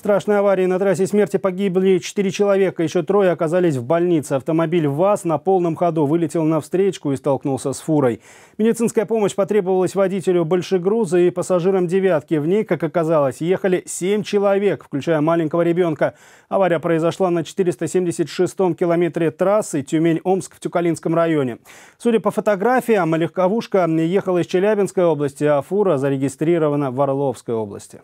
страшной аварии на трассе смерти погибли 4 человека, еще трое оказались в больнице. Автомобиль ВАЗ на полном ходу вылетел на встречку и столкнулся с фурой. Медицинская помощь потребовалась водителю большегруза и пассажирам «девятки». В ней, как оказалось, ехали 7 человек, включая маленького ребенка. Авария произошла на 476-м километре трассы Тюмень-Омск в Тюкалинском районе. Судя по фотографиям, легковушка ехала из Челябинской области, а фура зарегистрирована в Орловской области.